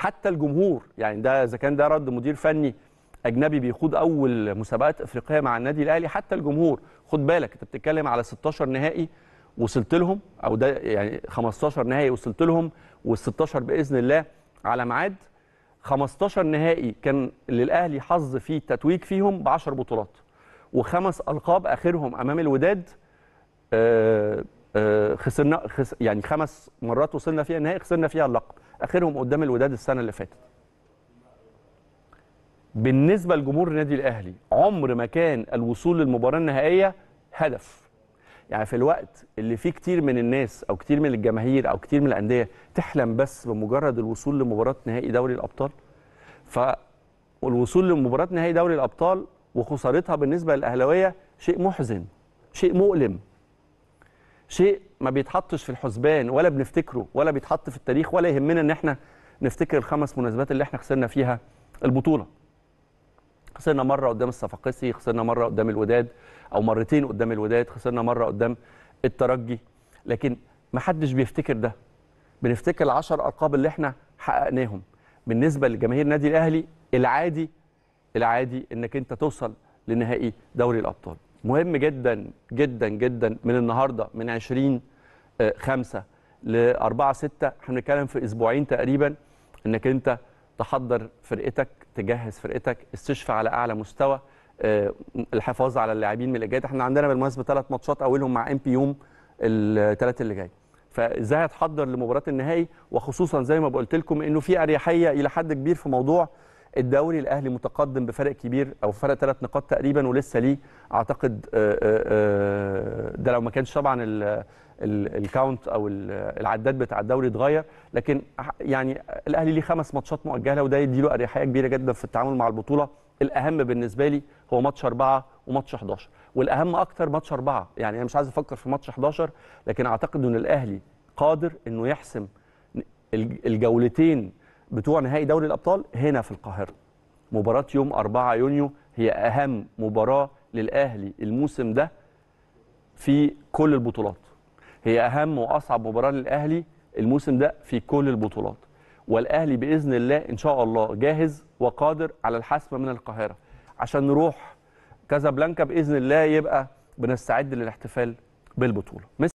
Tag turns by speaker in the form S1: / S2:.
S1: حتى الجمهور يعني ده اذا كان ده رد مدير فني اجنبي بيخوض اول مسابقات افريقيه مع النادي الاهلي حتى الجمهور خد بالك انت بتتكلم على 16 نهائي وصلت لهم او ده يعني 15 نهائي وصلت لهم وال16 باذن الله على ميعاد 15 نهائي كان للاهلي حظ فيه تتويج فيهم ب 10 بطولات وخمس القاب اخرهم امام الوداد آه، آه، خسرنا خس يعني خمس مرات وصلنا فيها النهائي خسرنا فيها اللقب اخرهم قدام الوداد السنه اللي فاتت بالنسبه لجمهور النادي الاهلي عمر ما كان الوصول للمباراه النهائيه هدف يعني في الوقت اللي فيه كتير من الناس او كتير من الجماهير او كتير من الانديه تحلم بس بمجرد الوصول لمباراه نهائي دوري الابطال فالوصول لمباراه نهائي دوري الابطال وخسارتها بالنسبه للاهلاويه شيء محزن شيء مؤلم شيء ما بيتحطش في الحسبان ولا بنفتكره ولا بيتحط في التاريخ ولا يهمنا ان احنا نفتكر الخمس مناسبات اللي احنا خسرنا فيها البطوله خسرنا مره قدام الصفاقسي خسرنا مره قدام الوداد او مرتين قدام الوداد خسرنا مره قدام الترجي لكن ما حدش بيفتكر ده بنفتكر العشر ارقاب اللي احنا حققناهم بالنسبه لجماهير النادي الاهلي العادي العادي انك انت توصل لنهائي دوري الابطال مهم جدا جدا جدا من النهارده من 20 5 آه، ل 4 6 احنا بنتكلم في اسبوعين تقريبا انك انت تحضر فرقتك تجهز فرقتك استشفى على اعلى مستوى آه، الحفاظ على اللاعبين من الاجهاد احنا عندنا بالمناسبه ثلاث ماتشات اولهم مع ام بي يوم الثلاث اللي جاي فازاي هتحضر لمباراه النهائي وخصوصا زي ما بقولت لكم انه في اريحيه الى حد كبير في موضوع الدوري الاهلي متقدم بفرق كبير او فرق ثلاث نقاط تقريبا ولسه ليه اعتقد آه، آه، آه، ده لو ما كانش طبعا الكاونت او العداد بتاع الدوري اتغير لكن يعني الاهلي ليه خمس ماتشات مؤجله وده يديله اريحيه كبيره جدا في التعامل مع البطوله الاهم بالنسبه لي هو ماتش أربعة وماتش 11 والاهم اكتر ماتش أربعة يعني انا مش عايز افكر في ماتش 11 لكن اعتقد ان الاهلي قادر انه يحسم الجولتين بتوع نهائي دوري الابطال هنا في القاهره مباراه يوم 4 يونيو هي اهم مباراه للاهلي الموسم ده في كل البطولات هي اهم واصعب مباراه للاهلي الموسم ده في كل البطولات والاهلي باذن الله ان شاء الله جاهز وقادر على الحسم من القاهره عشان نروح كازابلانكا باذن الله يبقى بنستعد للاحتفال بالبطوله